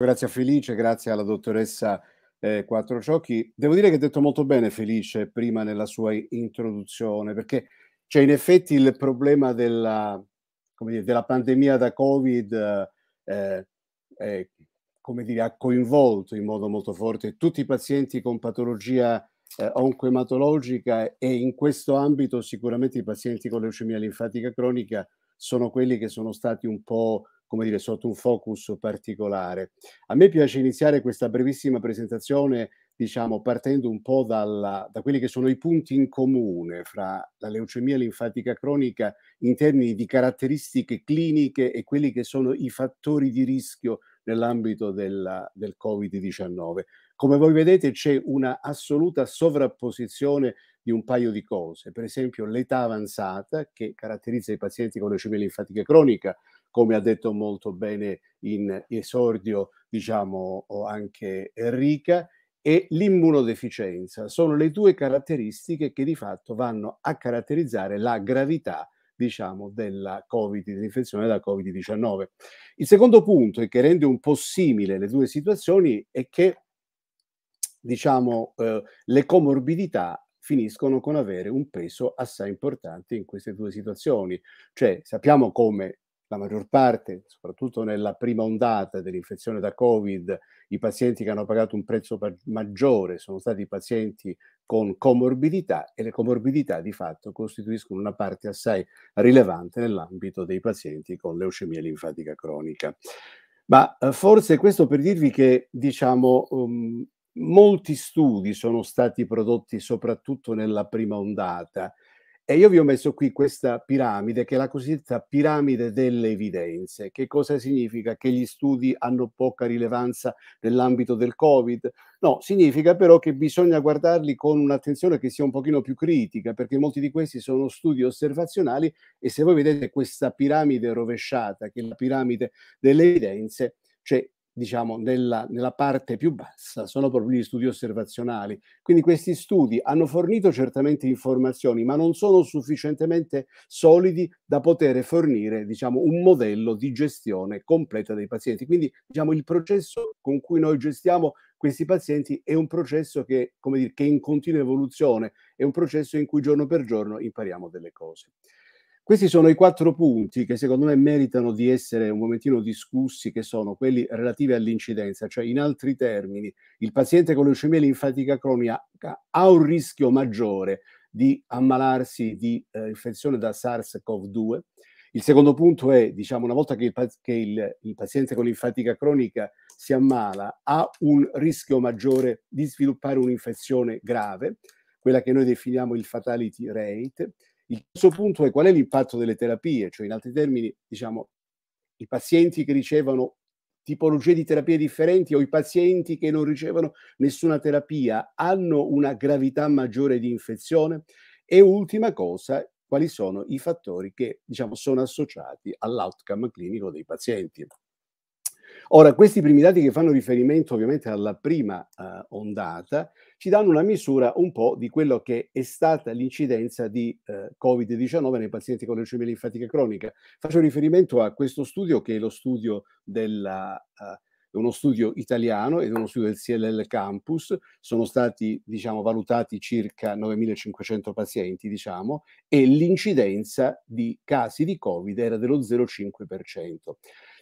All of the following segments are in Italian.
Grazie a Felice, grazie alla dottoressa eh, Quattro Ciocchi. Devo dire che ha detto molto bene Felice prima nella sua introduzione, perché c'è cioè, in effetti il problema della, dire, della pandemia da Covid, eh, eh, come dire, ha coinvolto in modo molto forte tutti i pazienti con patologia eh, oncoematologica e in questo ambito sicuramente i pazienti con leucemia linfatica cronica sono quelli che sono stati un po' come dire, sotto un focus particolare. A me piace iniziare questa brevissima presentazione, diciamo, partendo un po' dalla, da quelli che sono i punti in comune fra la leucemia linfatica cronica in termini di caratteristiche cliniche e quelli che sono i fattori di rischio nell'ambito della, del Covid-19. Come voi vedete c'è una assoluta sovrapposizione di un paio di cose, per esempio l'età avanzata che caratterizza i pazienti con leucemia linfatica cronica, come ha detto molto bene in esordio, diciamo, anche Enrica, e l'immunodeficienza. Sono le due caratteristiche che di fatto vanno a caratterizzare la gravità diciamo, della COVID, dell'infezione da Covid-19. Il secondo punto, e che rende un po' simile le due situazioni, è che diciamo, eh, le comorbidità finiscono con avere un peso assai importante in queste due situazioni. Cioè sappiamo come la maggior parte, soprattutto nella prima ondata dell'infezione da Covid, i pazienti che hanno pagato un prezzo maggiore sono stati pazienti con comorbidità e le comorbidità di fatto costituiscono una parte assai rilevante nell'ambito dei pazienti con leucemia linfatica cronica. Ma eh, forse questo per dirvi che, diciamo, um, molti studi sono stati prodotti soprattutto nella prima ondata e io vi ho messo qui questa piramide, che è la cosiddetta piramide delle evidenze. Che cosa significa? Che gli studi hanno poca rilevanza nell'ambito del Covid? No, significa però che bisogna guardarli con un'attenzione che sia un pochino più critica, perché molti di questi sono studi osservazionali e se voi vedete questa piramide rovesciata, che è la piramide delle evidenze, cioè diciamo, nella, nella, parte più bassa, sono proprio gli studi osservazionali. Quindi questi studi hanno fornito certamente informazioni, ma non sono sufficientemente solidi da poter fornire diciamo, un modello di gestione completa dei pazienti. Quindi diciamo, il processo con cui noi gestiamo questi pazienti è un processo che, come dire, che è in continua evoluzione, è un processo in cui giorno per giorno impariamo delle cose. Questi sono i quattro punti che secondo me meritano di essere un momentino discussi, che sono quelli relativi all'incidenza, cioè in altri termini, il paziente con leucemia linfatica cronica ha un rischio maggiore di ammalarsi di eh, infezione da SARS-CoV-2. Il secondo punto è, diciamo, una volta che, il, che il, il paziente con linfatica cronica si ammala, ha un rischio maggiore di sviluppare un'infezione grave, quella che noi definiamo il fatality rate. Il terzo punto è qual è l'impatto delle terapie, cioè in altri termini, diciamo, i pazienti che ricevono tipologie di terapie differenti o i pazienti che non ricevono nessuna terapia hanno una gravità maggiore di infezione? E ultima cosa, quali sono i fattori che diciamo, sono associati all'outcome clinico dei pazienti? Ora, questi primi dati che fanno riferimento ovviamente alla prima eh, ondata ci danno una misura un po' di quello che è stata l'incidenza di eh, Covid-19 nei pazienti con leucemia linfatica cronica. Faccio riferimento a questo studio che è lo studio della... Eh, uno studio italiano ed uno studio del CLL Campus, sono stati diciamo, valutati circa 9.500 pazienti diciamo, e l'incidenza di casi di Covid era dello 0,5%.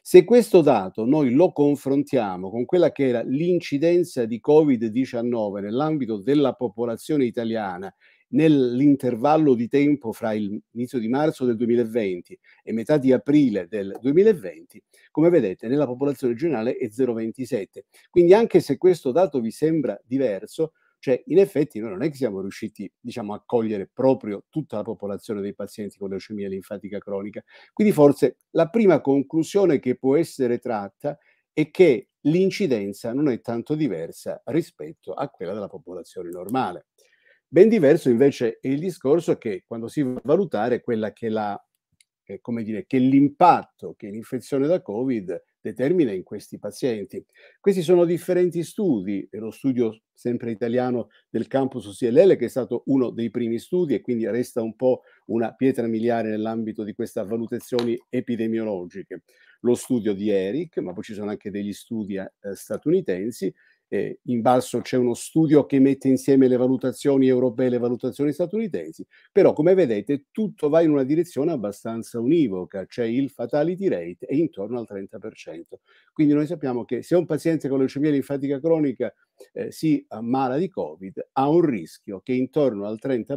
Se questo dato noi lo confrontiamo con quella che era l'incidenza di Covid-19 nell'ambito della popolazione italiana nell'intervallo di tempo fra l'inizio di marzo del 2020 e metà di aprile del 2020, come vedete nella popolazione generale è 0,27. Quindi anche se questo dato vi sembra diverso, cioè, in effetti noi non è che siamo riusciti, diciamo, a cogliere proprio tutta la popolazione dei pazienti con leucemia linfatica cronica. Quindi forse la prima conclusione che può essere tratta è che l'incidenza non è tanto diversa rispetto a quella della popolazione normale. Ben diverso invece è il discorso che quando si va a valutare quella che la eh, come dire, che l'impatto che l'infezione da Covid determina in questi pazienti. Questi sono differenti studi, è lo studio sempre italiano del campus CLL che è stato uno dei primi studi e quindi resta un po' una pietra miliare nell'ambito di queste valutazioni epidemiologiche. Lo studio di Eric, ma poi ci sono anche degli studi eh, statunitensi eh, in basso c'è uno studio che mette insieme le valutazioni europee e le valutazioni statunitensi, però come vedete tutto va in una direzione abbastanza univoca, c'è cioè il fatality rate è intorno al 30%. Quindi noi sappiamo che se un paziente con leucemia linfatica cronica eh, si ammala di Covid ha un rischio che è intorno al 30%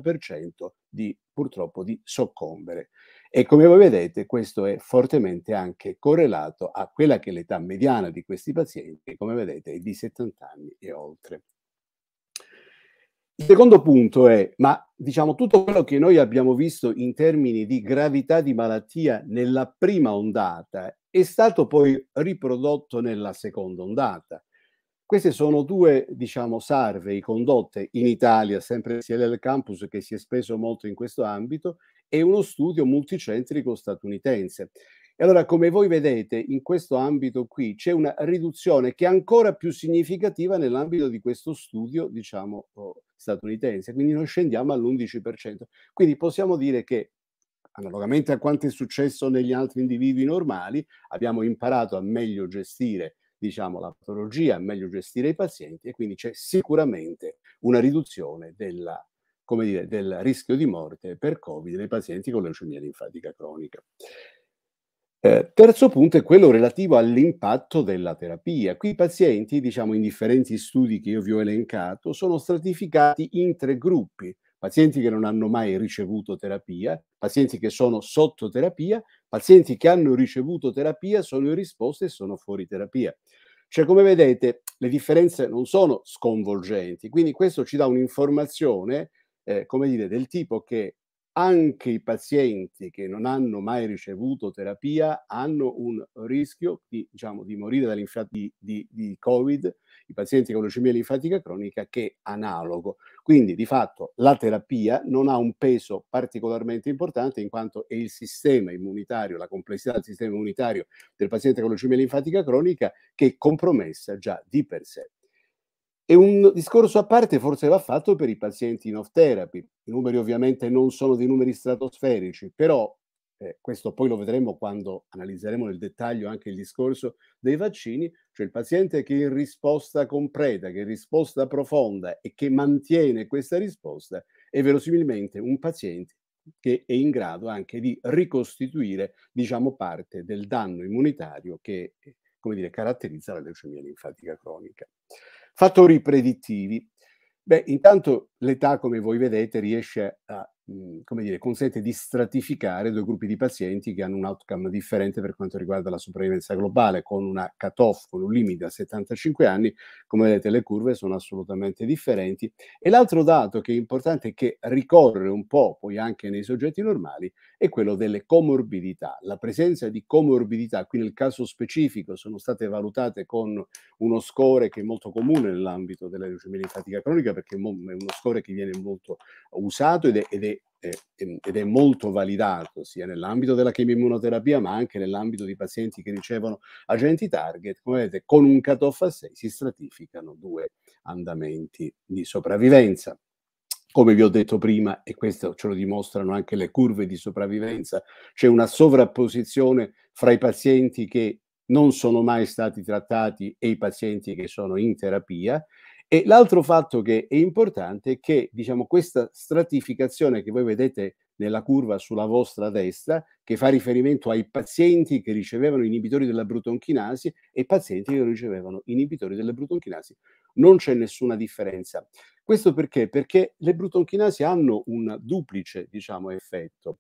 di purtroppo di soccombere. E come voi vedete, questo è fortemente anche correlato a quella che è l'età mediana di questi pazienti, come vedete, è di 70 anni e oltre. Il secondo punto è, ma diciamo tutto quello che noi abbiamo visto in termini di gravità di malattia nella prima ondata è stato poi riprodotto nella seconda ondata. Queste sono due, diciamo, survey condotte in Italia, sempre sia del campus che si è speso molto in questo ambito, e uno studio multicentrico statunitense. E allora, come voi vedete, in questo ambito qui c'è una riduzione che è ancora più significativa nell'ambito di questo studio, diciamo, statunitense. Quindi noi scendiamo all'11%. Quindi possiamo dire che, analogamente a quanto è successo negli altri individui normali, abbiamo imparato a meglio gestire diciamo, la patologia, a meglio gestire i pazienti e quindi c'è sicuramente una riduzione della come dire, del rischio di morte per Covid nei pazienti con leucemia linfatica cronica. Eh, terzo punto è quello relativo all'impatto della terapia. Qui i pazienti, diciamo, in differenti studi che io vi ho elencato, sono stratificati in tre gruppi. Pazienti che non hanno mai ricevuto terapia, pazienti che sono sotto terapia, pazienti che hanno ricevuto terapia, sono in risposta e sono fuori terapia. Cioè, come vedete, le differenze non sono sconvolgenti, quindi questo ci dà un'informazione eh, come dire, del tipo che anche i pazienti che non hanno mai ricevuto terapia hanno un rischio di, diciamo, di morire di, di, di, Covid, i pazienti con leucemia linfatica cronica, che è analogo. Quindi di fatto la terapia non ha un peso particolarmente importante in quanto è il sistema immunitario, la complessità del sistema immunitario del paziente con leucemia linfatica cronica che è compromessa già di per sé. E un discorso a parte forse va fatto per i pazienti in off therapy. I numeri ovviamente non sono dei numeri stratosferici, però eh, questo poi lo vedremo quando analizzeremo nel dettaglio anche il discorso dei vaccini, cioè il paziente che in risposta completa, che in risposta profonda e che mantiene questa risposta è verosimilmente un paziente che è in grado anche di ricostituire, diciamo, parte del danno immunitario che, eh, come dire, caratterizza la leucemia linfatica cronica. Fattori predittivi. Beh, intanto l'età, come voi vedete, riesce a Mhmm, come dire, consente di stratificare due gruppi di pazienti che hanno un outcome differente per quanto riguarda la sopravvivenza globale, con una cut con un limite a 75 anni, come vedete le curve sono assolutamente differenti. E l'altro dato che è importante che ricorre un po' poi anche nei soggetti normali è quello delle comorbidità. La presenza di comorbidità, qui nel caso specifico sono state valutate con uno score che è molto comune nell'ambito della leucemia linfatica cronica, perché è uno score che viene molto usato ed è, ed è ed è molto validato sia nell'ambito della chemioimmunoterapia ma anche nell'ambito di pazienti che ricevono agenti target, come vedete con un cutoff a 6 si stratificano due andamenti di sopravvivenza. Come vi ho detto prima, e questo ce lo dimostrano anche le curve di sopravvivenza, c'è una sovrapposizione fra i pazienti che non sono mai stati trattati e i pazienti che sono in terapia e l'altro fatto che è importante è che diciamo, questa stratificazione che voi vedete nella curva sulla vostra destra, che fa riferimento ai pazienti che ricevevano inibitori della brutonchinasi e pazienti che non ricevevano inibitori delle brutonchinasi. Non c'è nessuna differenza. Questo perché? Perché le brutonchinasi hanno un duplice diciamo, effetto.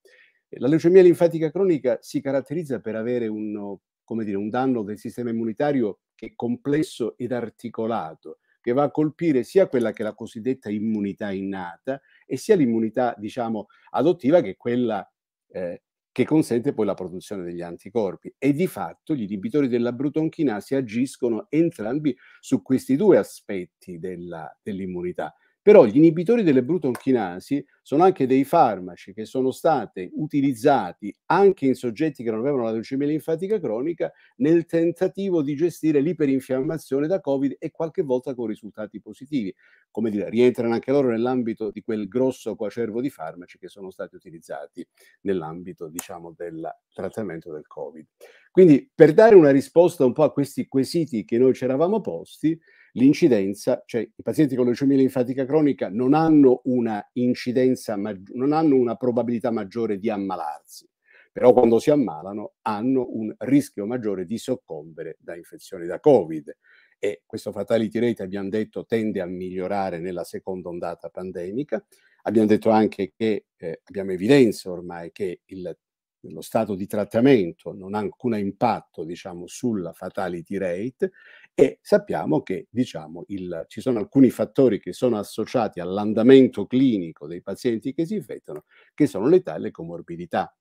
La leucemia linfatica cronica si caratterizza per avere uno, dire, un danno del sistema immunitario che è complesso ed articolato che va a colpire sia quella che è la cosiddetta immunità innata e sia l'immunità, diciamo, adottiva che è quella eh, che consente poi la produzione degli anticorpi. E di fatto gli inibitori della brutonchinasi agiscono entrambi su questi due aspetti della, dell'immunità, però gli inibitori delle brutonchinasi sono anche dei farmaci che sono stati utilizzati anche in soggetti che non avevano la leucemia linfatica cronica nel tentativo di gestire l'iperinfiammazione da Covid e qualche volta con risultati positivi. Come dire, rientrano anche loro nell'ambito di quel grosso coacervo di farmaci che sono stati utilizzati nell'ambito, diciamo, del trattamento del Covid. Quindi per dare una risposta un po' a questi quesiti che noi ci eravamo posti, l'incidenza, cioè i pazienti con leucemia linfatica cronica non hanno una incidenza, non hanno una probabilità maggiore di ammalarsi, però quando si ammalano hanno un rischio maggiore di soccombere da infezioni da Covid e questo fatality rate abbiamo detto tende a migliorare nella seconda ondata pandemica. Abbiamo detto anche che eh, abbiamo evidenza ormai che il, lo stato di trattamento non ha alcun impatto diciamo, sulla fatality rate e sappiamo che diciamo, il, ci sono alcuni fattori che sono associati all'andamento clinico dei pazienti che si infettano, che sono l'età e le comorbidità.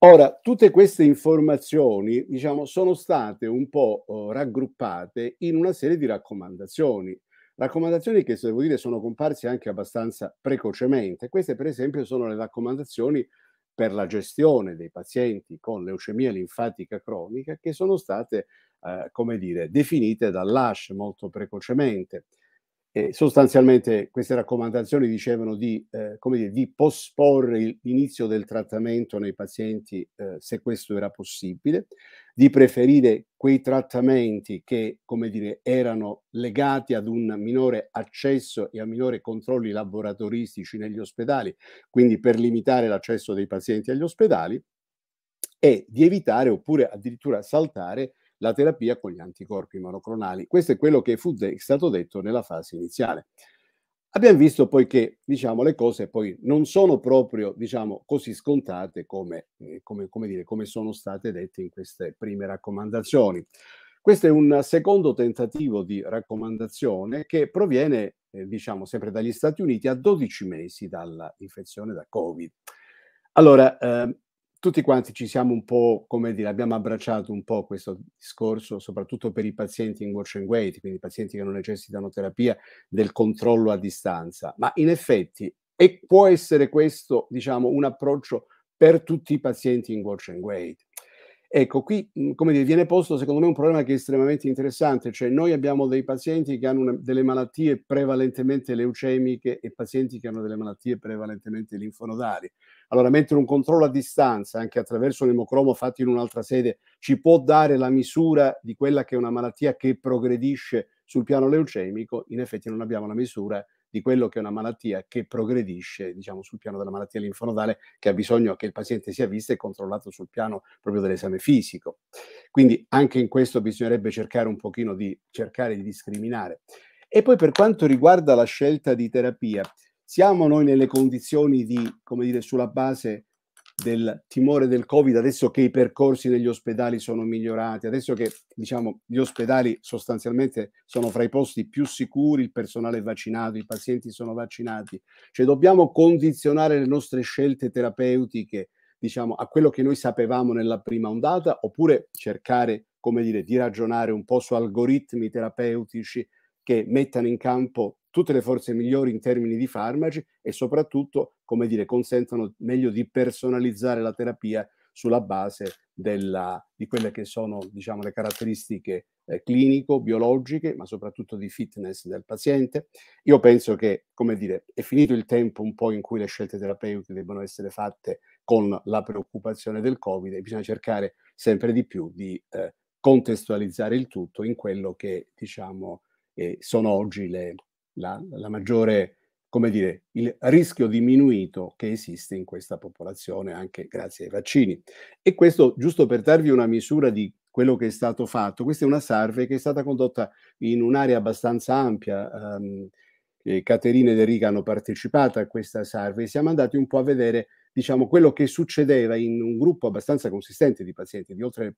Ora, tutte queste informazioni diciamo, sono state un po' oh, raggruppate in una serie di raccomandazioni. Raccomandazioni che, se devo dire, sono comparse anche abbastanza precocemente. Queste, per esempio, sono le raccomandazioni per la gestione dei pazienti con leucemia linfatica cronica che sono state eh, come dire, definite dall'ASH molto precocemente. E sostanzialmente queste raccomandazioni dicevano di, eh, dire, di posporre l'inizio del trattamento nei pazienti eh, se questo era possibile, di preferire quei trattamenti che come dire, erano legati ad un minore accesso e a minore controlli laboratoristici negli ospedali, quindi per limitare l'accesso dei pazienti agli ospedali, e di evitare oppure addirittura saltare la terapia con gli anticorpi monoclonali. Questo è quello che fu de- stato detto nella fase iniziale. Abbiamo visto poi che diciamo, le cose poi non sono proprio diciamo, così scontate come, eh, come, come, dire, come sono state dette in queste prime raccomandazioni. Questo è un secondo tentativo di raccomandazione che proviene, eh, diciamo, sempre dagli Stati Uniti a 12 mesi dall'infezione da Covid. Allora, eh, tutti quanti ci siamo un po', come dire, abbiamo abbracciato un po' questo discorso, soprattutto per i pazienti in watch and wait, quindi pazienti che non necessitano terapia, del controllo a distanza. Ma in effetti e può essere questo, diciamo, un approccio per tutti i pazienti in watch and wait. Ecco, qui mhmm, come dire, viene posto secondo me un problema che è estremamente interessante, cioè noi abbiamo dei pazienti che hanno una, delle malattie prevalentemente leucemiche e pazienti che hanno delle malattie prevalentemente linfonodali. Allora, mentre un controllo a distanza, anche attraverso un emocromo fatto in un'altra sede, ci può dare la misura di quella che è una malattia che progredisce sul piano leucemico, in effetti non abbiamo la misura di quello che è una malattia che progredisce, diciamo, sul piano della malattia linfonodale, che ha bisogno che il paziente sia visto e controllato sul piano proprio dell'esame fisico. Quindi anche in questo bisognerebbe cercare un pochino di cercare di discriminare. E poi per quanto riguarda la scelta di terapia, siamo noi nelle condizioni di, come dire, sulla base del timore del Covid, adesso che i percorsi negli ospedali sono migliorati, adesso che diciamo, gli ospedali sostanzialmente sono fra i posti più sicuri, il personale è vaccinato, i pazienti sono vaccinati, cioè dobbiamo condizionare le nostre scelte terapeutiche diciamo, a quello che noi sapevamo nella prima ondata, oppure cercare come dire, di ragionare un po' su algoritmi terapeutici che mettano in campo tutte le forze migliori in termini di farmaci e soprattutto, come dire, consentono meglio di personalizzare la terapia sulla base della, di quelle che sono diciamo, le caratteristiche eh, clinico-biologiche, ma soprattutto di fitness del paziente. Io penso che, come dire, è finito il tempo un po' in cui le scelte terapeutiche debbano essere fatte con la preoccupazione del Covid e bisogna cercare sempre di più di eh, contestualizzare il tutto in quello che, diciamo, eh, sono oggi le, la, la maggiore, come dire, il rischio diminuito che esiste in questa popolazione anche grazie ai vaccini. E questo, giusto per darvi una misura di quello che è stato fatto, questa è una survey che è stata condotta in un'area abbastanza ampia. Um, ehm, Caterina ed Enrica hanno partecipato a questa survey, siamo andati un po' a vedere diciamo, quello che succedeva in un gruppo abbastanza consistente di pazienti, di oltre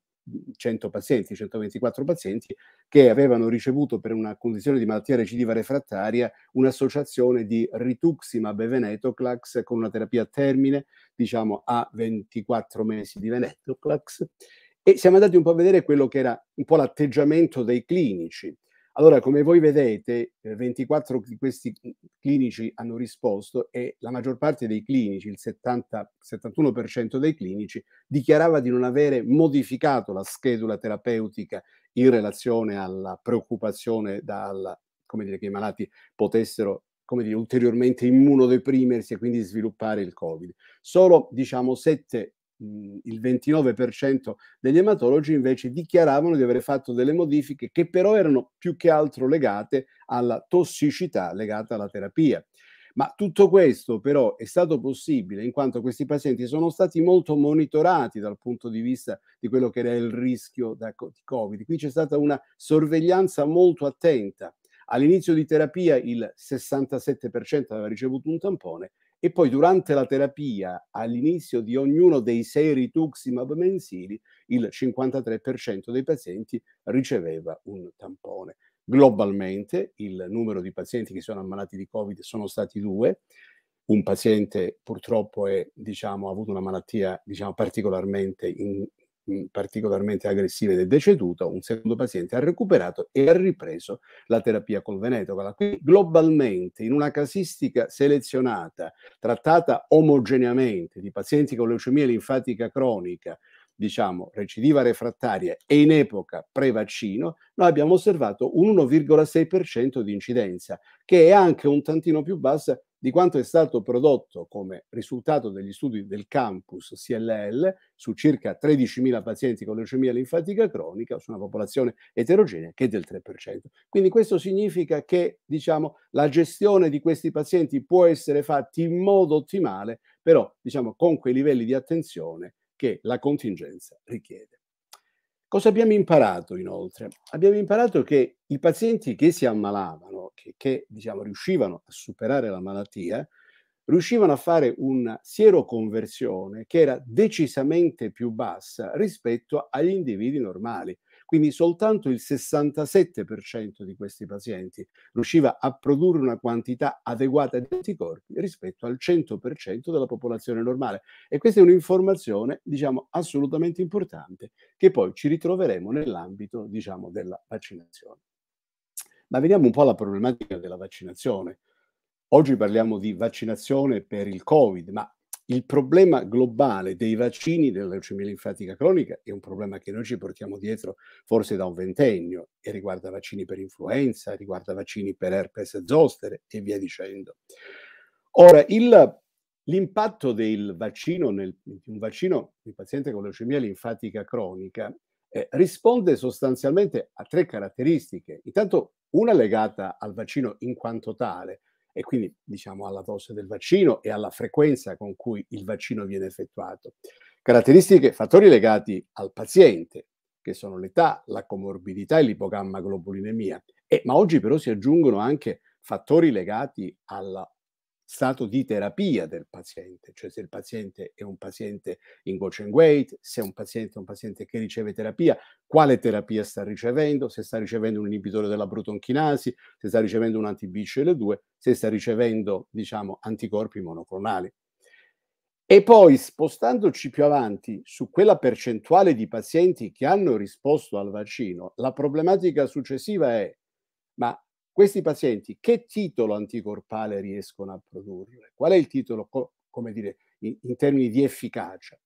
100 mhmm, pazienti, 124 pazienti, che avevano ricevuto per una condizione di malattia recidiva refrattaria un'associazione di rituximab e venetoclax con una terapia a termine, diciamo a 24 mesi di venetoclax. E siamo andati un po' a vedere quello che era un po' l'atteggiamento dei clinici. Allora, come voi vedete, 24 eh, di questi clinici hanno risposto e la maggior parte dei clinici, il 70, 71% dei clinici, dichiarava di non avere modificato la schedula terapeutica in relazione alla preoccupazione dal, come dire, che i malati potessero come dire, ulteriormente immunodeprimersi e quindi sviluppare il Covid. Solo diciamo, sette il 29% degli ematologi invece dichiaravano di aver fatto delle modifiche che però erano più che altro legate alla tossicità legata alla terapia. Ma tutto questo però è stato possibile in quanto questi pazienti sono stati molto monitorati dal punto di vista di quello che era il rischio ecco, di Covid. Qui c'è stata una sorveglianza molto attenta. All'inizio di terapia il 67% aveva ricevuto un tampone e poi durante la terapia, all'inizio di ognuno dei sei rituximab mensili, il 53% dei pazienti riceveva un tampone. Globalmente il numero di pazienti che sono ammalati di Covid sono stati due. Un paziente purtroppo è, diciamo, ha avuto una malattia diciamo, particolarmente in, particolarmente aggressiva ed è deceduto, un secondo paziente ha recuperato e ha ripreso la terapia col venetocola. Quindi globalmente, in una casistica selezionata, trattata omogeneamente di pazienti con leucemia linfatica cronica, diciamo, recidiva refrattaria e in epoca pre-vaccino, noi abbiamo osservato un 1,6% di incidenza, che è anche un tantino più bassa di quanto è stato prodotto come risultato degli studi del campus CLL su circa 13.000 pazienti con leucemia linfatica cronica, su una popolazione eterogenea che è del 3%. Quindi questo significa che diciamo, la gestione di questi pazienti può essere fatta in modo ottimale, però diciamo, con quei livelli di attenzione che la contingenza richiede. Cosa abbiamo imparato inoltre? Abbiamo imparato che i pazienti che si ammalavano, che, che diciamo, riuscivano a superare la malattia, riuscivano a fare una sieroconversione che era decisamente più bassa rispetto agli individui normali quindi soltanto il 67% di questi pazienti riusciva a produrre una quantità adeguata di anticorpi rispetto al 100% della popolazione normale. E questa è un'informazione, diciamo, assolutamente importante che poi ci ritroveremo nell'ambito, diciamo, della vaccinazione. Ma veniamo un po' alla problematica della vaccinazione. Oggi parliamo di vaccinazione per il Covid, ma il problema globale dei vaccini della leucemia linfatica cronica è un problema che noi ci portiamo dietro forse da un ventennio e riguarda vaccini per influenza, riguarda vaccini per herpes zostere e via dicendo. Ora, il, l'impatto del vaccino, nel, un vaccino nel paziente con leucemia linfatica cronica eh, risponde sostanzialmente a tre caratteristiche. Intanto una legata al vaccino in quanto tale, e quindi diciamo alla dose del vaccino e alla frequenza con cui il vaccino viene effettuato. Caratteristiche, fattori legati al paziente, che sono l'età, la comorbidità e l'ipogamma globulinemia. E, ma oggi però si aggiungono anche fattori legati alla stato di terapia del paziente, cioè se il paziente è un paziente in watch and wait, se è un paziente è un paziente che riceve terapia, quale terapia sta ricevendo, se sta ricevendo un inibitore della protonchinasi, se sta ricevendo un anti-BCL2, se sta ricevendo, diciamo, anticorpi monoclonali. E poi spostandoci più avanti su quella percentuale di pazienti che hanno risposto al vaccino, la problematica successiva è ma questi pazienti che titolo anticorpale riescono a produrre? Qual è il titolo, come dire, in, in termini di efficacia?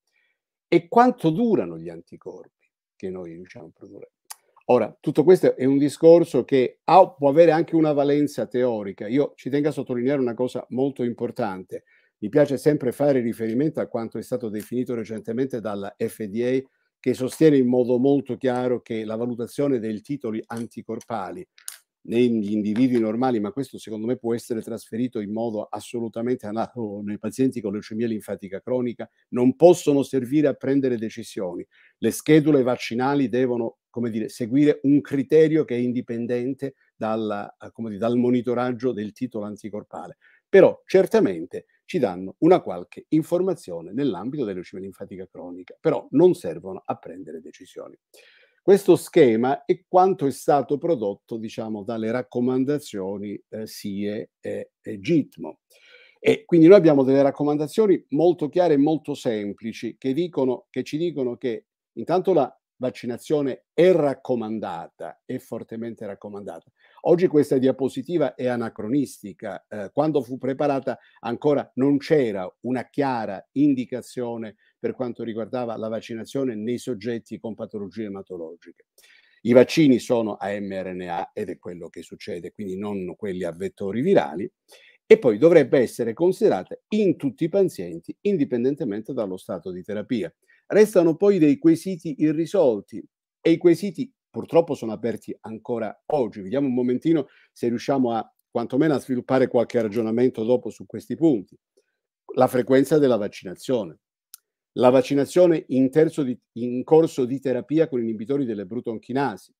E quanto durano gli anticorpi che noi riusciamo a produrre? Ora, tutto questo è un discorso che ha, può avere anche una valenza teorica. Io ci tengo a sottolineare una cosa molto importante. Mi piace sempre fare riferimento a quanto è stato definito recentemente dalla FDA, che sostiene in modo molto chiaro che la valutazione dei titoli anticorpali negli individui normali, ma questo secondo me può essere trasferito in modo assolutamente analogo nei pazienti con leucemia linfatica cronica, non possono servire a prendere decisioni. Le schedule vaccinali devono come dire, seguire un criterio che è indipendente dalla, dire, dal monitoraggio del titolo anticorpale. Però certamente ci danno una qualche informazione nell'ambito della leucemia linfatica cronica, però non servono a prendere decisioni. Questo schema è quanto è stato prodotto diciamo, dalle raccomandazioni eh, SIE e, eh, e GITMO. E quindi noi abbiamo delle raccomandazioni molto chiare e molto semplici che, dicono, che ci dicono che intanto la vaccinazione è raccomandata, è fortemente raccomandata. Oggi questa diapositiva è anacronistica, eh, quando fu preparata ancora non c'era una chiara indicazione per quanto riguardava la vaccinazione nei soggetti con patologie ematologiche. I vaccini sono a mRNA ed è quello che succede, quindi non quelli a vettori virali e poi dovrebbe essere considerata in tutti i pazienti indipendentemente dallo stato di terapia. Restano poi dei quesiti irrisolti e i quesiti purtroppo sono aperti ancora oggi. Vediamo un momentino se riusciamo a quantomeno a sviluppare qualche ragionamento dopo su questi punti. La frequenza della vaccinazione la vaccinazione in, terzo di, in corso di terapia con inibitori delle brutonchinasi,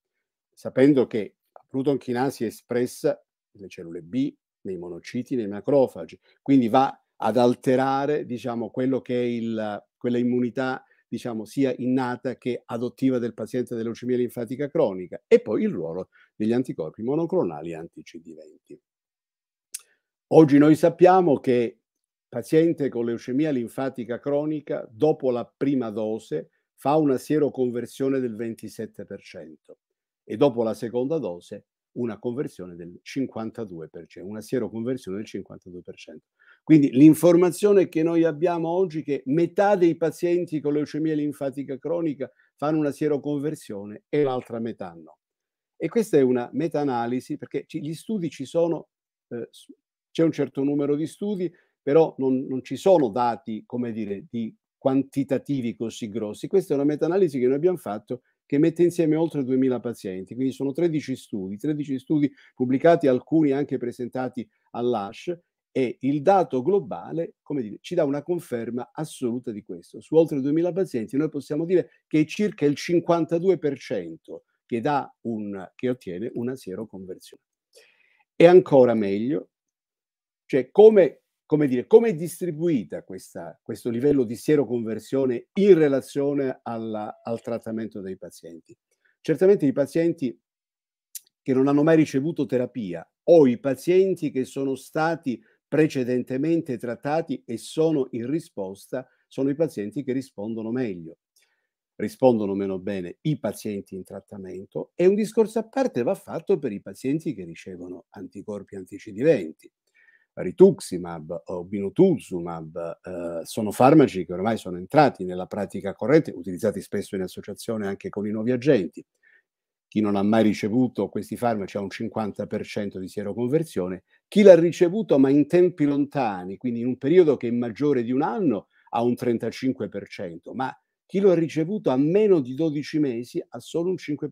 sapendo che la brutonchinasi è espressa nelle cellule B, nei monociti, nei macrofagi, quindi va ad alterare diciamo, quello che è il, quella immunità diciamo, sia innata che adottiva del paziente della leucemia linfatica cronica e poi il ruolo degli anticorpi monoclonali anti-CD20. Oggi noi sappiamo che paziente con leucemia linfatica cronica, dopo la prima dose, fa una sieroconversione del 27% e dopo la seconda dose una conversione del 52%, una sieroconversione del 52%. Quindi l'informazione che noi abbiamo oggi è che metà dei pazienti con leucemia linfatica cronica fanno una sieroconversione e l'altra metà no. E questa è una meta-analisi perché gli studi ci sono, eh, c'è un certo numero di studi però non, non ci sono dati, come dire, di quantitativi così grossi. Questa è una meta-analisi che noi abbiamo fatto che mette insieme oltre 2000 pazienti, quindi sono 13 studi, 13 studi pubblicati, alcuni anche presentati all'ASH e il dato globale, come dire, ci dà una conferma assoluta di questo. Su oltre 2000 pazienti noi possiamo dire che è circa il 52% che, dà un, che ottiene una sieroconversione. E ancora meglio, cioè come come dire, come è distribuita questa, questo livello di sieroconversione in relazione alla, al trattamento dei pazienti? Certamente i pazienti che non hanno mai ricevuto terapia o i pazienti che sono stati precedentemente trattati e sono in risposta sono i pazienti che rispondono meglio. Rispondono meno bene i pazienti in trattamento e un discorso a parte va fatto per i pazienti che ricevono anticorpi anticidiventi rituximab o binutuzumab eh, sono farmaci che ormai sono entrati nella pratica corrente, utilizzati spesso in associazione anche con i nuovi agenti. Chi non ha mai ricevuto questi farmaci ha un 50% di sieroconversione, chi l'ha ricevuto ma in tempi lontani, quindi in un periodo che è maggiore di un anno, ha un 35%, ma chi lo ha ricevuto a meno di 12 mesi ha solo un 5%.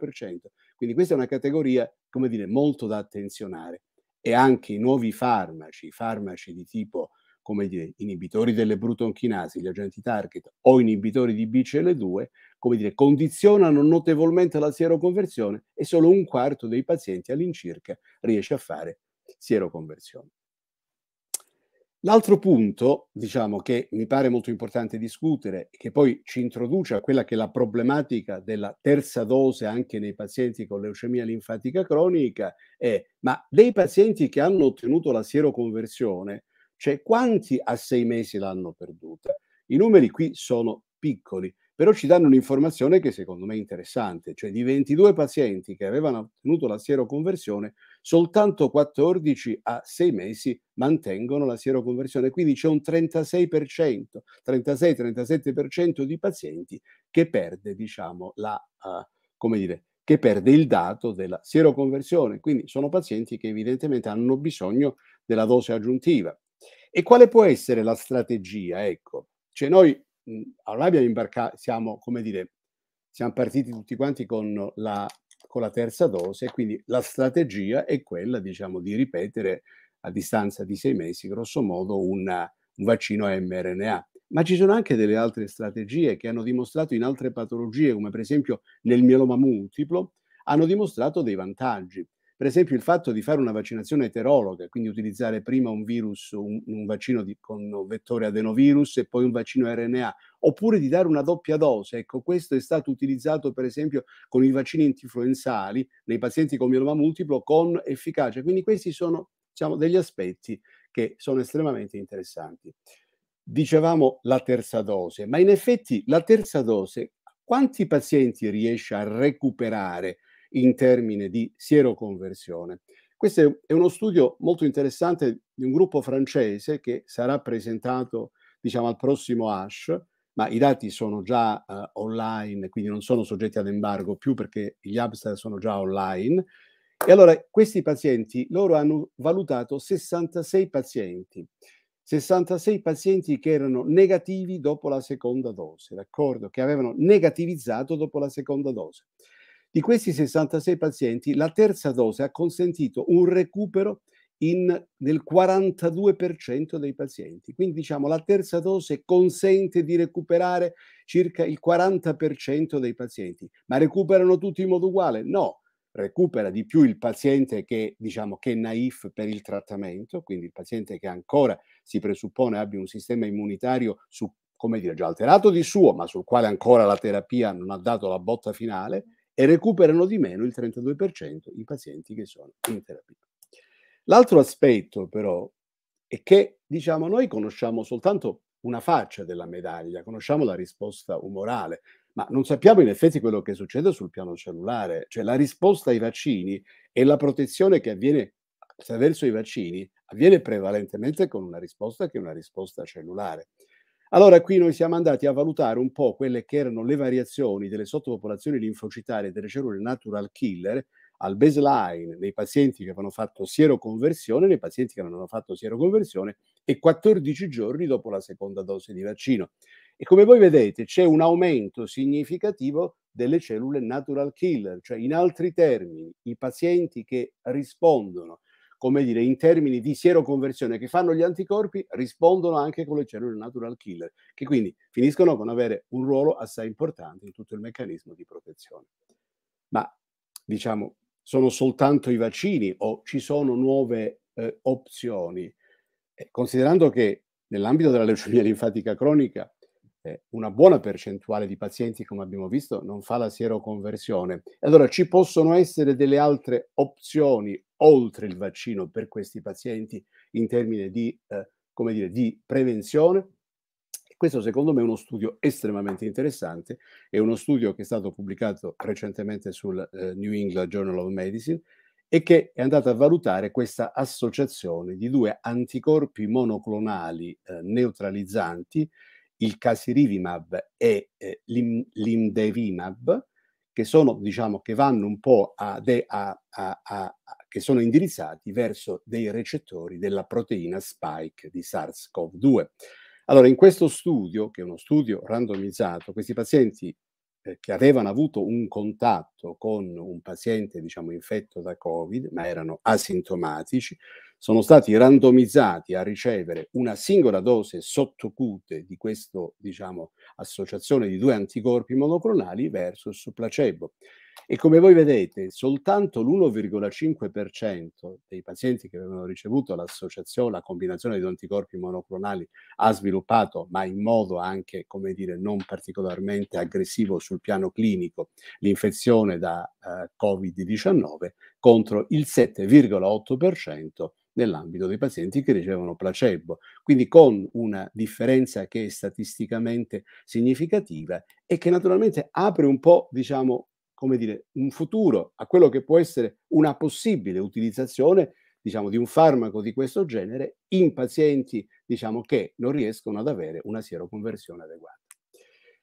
Quindi questa è una categoria, come dire, molto da attenzionare e anche i nuovi farmaci, farmaci di tipo come dire, inibitori delle brutonchinasi, gli agenti target o inibitori di BCL2, come dire, condizionano notevolmente la sieroconversione e solo un quarto dei pazienti all'incirca riesce a fare sieroconversione. L'altro punto, diciamo, che mi pare molto importante discutere, che poi ci introduce a quella che è la problematica della terza dose anche nei pazienti con leucemia linfatica cronica, è ma dei pazienti che hanno ottenuto la sieroconversione, cioè quanti a sei mesi l'hanno perduta? I numeri qui sono piccoli, però ci danno un'informazione che secondo me è interessante, cioè di 22 pazienti che avevano ottenuto la sieroconversione, soltanto 14 a 6 mesi mantengono la sieroconversione, quindi c'è un 36%, 36-37% di pazienti che perde, diciamo, la, uh, come dire, che perde il dato della sieroconversione, quindi sono pazienti che evidentemente hanno bisogno della dose aggiuntiva. E quale può essere la strategia? Ecco, cioè noi mh, allora abbiamo imbarcato, siamo, come dire, siamo partiti tutti quanti con la con la terza dose. Quindi la strategia è quella, diciamo, di ripetere a distanza di sei mesi, grosso modo, una, un vaccino a mRNA. Ma ci sono anche delle altre strategie che hanno dimostrato in altre patologie, come per esempio nel mieloma multiplo, hanno dimostrato dei vantaggi. Per esempio il fatto di fare una vaccinazione eterologa, quindi utilizzare prima un virus, un, un vaccino di, con vettore adenovirus e poi un vaccino RNA, oppure di dare una doppia dose. Ecco, questo è stato utilizzato per esempio con i vaccini antinfluenzali nei pazienti con mieloma multiplo con efficacia. Quindi questi sono diciamo, degli aspetti che sono estremamente interessanti. Dicevamo la terza dose, ma in effetti la terza dose quanti pazienti riesce a recuperare in termini di sieroconversione. Questo è uno studio molto interessante di un gruppo francese che sarà presentato diciamo, al prossimo ASH, ma i dati sono già uh, online, quindi non sono soggetti ad embargo più perché gli abstract sono già online. E allora questi pazienti, loro hanno valutato 66 pazienti, 66 pazienti che erano negativi dopo la seconda dose, d'accordo? Che avevano negativizzato dopo la seconda dose. Di questi 66 pazienti, la terza dose ha consentito un recupero in, nel 42% dei pazienti. Quindi diciamo la terza dose consente di recuperare circa il 40% dei pazienti. Ma recuperano tutti in modo uguale? No, recupera di più il paziente che, diciamo, che è naif per il trattamento, quindi il paziente che ancora si presuppone abbia un sistema immunitario su, come dire, già alterato di suo, ma sul quale ancora la terapia non ha dato la botta finale e recuperano di meno il 32% i pazienti che sono in terapia. L'altro aspetto però è che diciamo, noi conosciamo soltanto una faccia della medaglia, conosciamo la risposta umorale, ma non sappiamo in effetti quello che succede sul piano cellulare, cioè la risposta ai vaccini e la protezione che avviene attraverso i vaccini avviene prevalentemente con una risposta che è una risposta cellulare. Allora qui noi siamo andati a valutare un po' quelle che erano le variazioni delle sottopopolazioni linfocitarie delle cellule natural killer al baseline nei pazienti che avevano fatto sieroconversione, nei pazienti che non hanno fatto sieroconversione e 14 giorni dopo la seconda dose di vaccino. E come voi vedete c'è un aumento significativo delle cellule natural killer, cioè in altri termini i pazienti che rispondono come dire, in termini di sieroconversione che fanno gli anticorpi, rispondono anche con le cellule natural killer, che quindi finiscono con avere un ruolo assai importante in tutto il meccanismo di protezione. Ma diciamo, sono soltanto i vaccini o ci sono nuove eh, opzioni? Eh, considerando che nell'ambito della leucemia linfatica cronica eh, una buona percentuale di pazienti, come abbiamo visto, non fa la sieroconversione. Allora ci possono essere delle altre opzioni oltre il vaccino per questi pazienti in termini di, eh, come dire, di prevenzione? Questo secondo me è uno studio estremamente interessante, è uno studio che è stato pubblicato recentemente sul eh, New England Journal of Medicine e che è andato a valutare questa associazione di due anticorpi monoclonali eh, neutralizzanti il casirivimab e eh, l'im, l'imdevimab, che sono, diciamo, che vanno un po' a, de, a, a, a, che sono indirizzati verso dei recettori della proteina spike di SARS-CoV-2. Allora, in questo studio, che è uno studio randomizzato, questi pazienti eh, che avevano avuto un contatto con un paziente, diciamo, infetto da Covid, ma erano asintomatici, sono stati randomizzati a ricevere una singola dose sottocute di questa diciamo, associazione di due anticorpi monoclonali versus placebo. E come voi vedete, soltanto l'1,5% dei pazienti che avevano ricevuto l'associazione, la combinazione di due anticorpi monoclonali, ha sviluppato, ma in modo anche, come dire, non particolarmente aggressivo sul piano clinico, l'infezione da eh, Covid-19, contro il 7,8% nell'ambito dei pazienti che ricevono placebo, quindi con una differenza che è statisticamente significativa e che naturalmente apre un po', diciamo, come dire, un futuro a quello che può essere una possibile utilizzazione diciamo, di un farmaco di questo genere in pazienti diciamo, che non riescono ad avere una sieroconversione adeguata.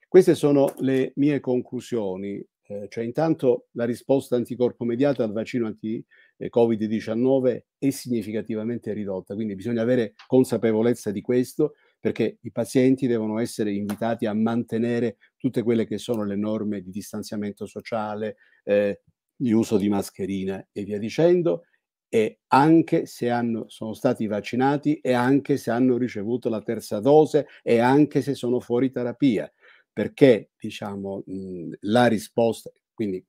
Queste sono le mie conclusioni, eh, cioè intanto la risposta anticorpo mediata al vaccino anti eh, Covid-19 è significativamente ridotta, quindi bisogna avere consapevolezza di questo perché i pazienti devono essere invitati a mantenere tutte quelle che sono le norme di distanziamento sociale, eh, di uso di mascherina e via dicendo, e anche se hanno, sono stati vaccinati e anche se hanno ricevuto la terza dose e anche se sono fuori terapia, perché diciamo, mh, la risposta, quindi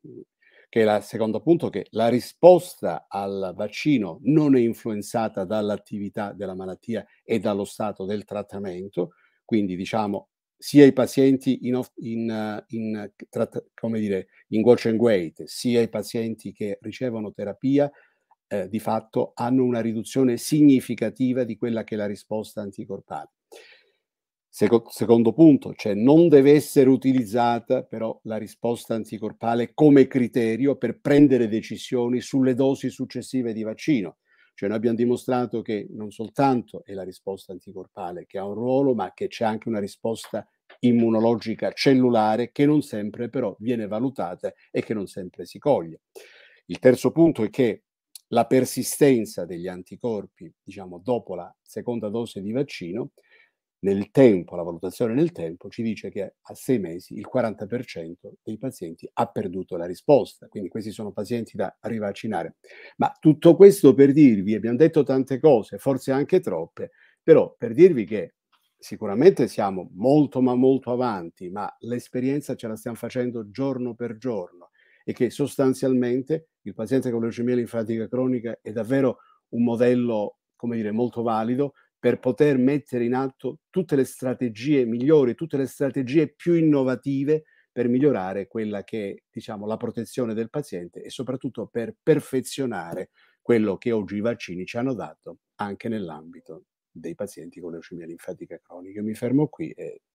che è il secondo punto, che la risposta al vaccino non è influenzata dall'attività della malattia e dallo stato del trattamento, quindi diciamo sia i pazienti in, in, in, come dire, in watch and wait, sia i pazienti che ricevono terapia, eh, di fatto hanno una riduzione significativa di quella che è la risposta anticorpale. Seco- secondo punto, cioè non deve essere utilizzata però la risposta anticorpale come criterio per prendere decisioni sulle dosi successive di vaccino. Cioè noi abbiamo dimostrato che non soltanto è la risposta anticorpale che ha un ruolo, ma che c'è anche una risposta immunologica cellulare che non sempre però viene valutata e che non sempre si coglie. Il terzo punto è che la persistenza degli anticorpi, diciamo, dopo la seconda dose di vaccino, nel tempo, la valutazione nel tempo ci dice che a sei mesi il 40% dei pazienti ha perduto la risposta, quindi questi sono pazienti da rivaccinare. Ma tutto questo per dirvi, abbiamo detto tante cose, forse anche troppe, però per dirvi che sicuramente siamo molto ma molto avanti, ma l'esperienza ce la stiamo facendo giorno per giorno e che sostanzialmente il paziente con leucemia linfatica cronica è davvero un modello, come dire, molto valido per poter mettere in atto tutte le strategie migliori, tutte le strategie più innovative per migliorare quella che è diciamo, la protezione del paziente e soprattutto per perfezionare quello che oggi i vaccini ci hanno dato anche nell'ambito dei pazienti con leucemia linfatica cronica. Io mi fermo qui e